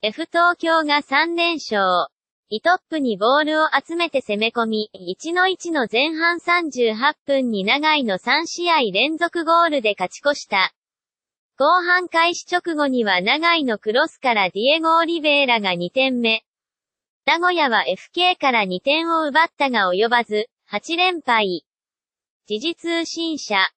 F 東京が3連勝。イトップにボールを集めて攻め込み、1の1の前半38分に長井の3試合連続ゴールで勝ち越した。後半開始直後には長井のクロスからディエゴ・オリベーラが2点目。名古屋は FK から2点を奪ったが及ばず、8連敗。時事通信社。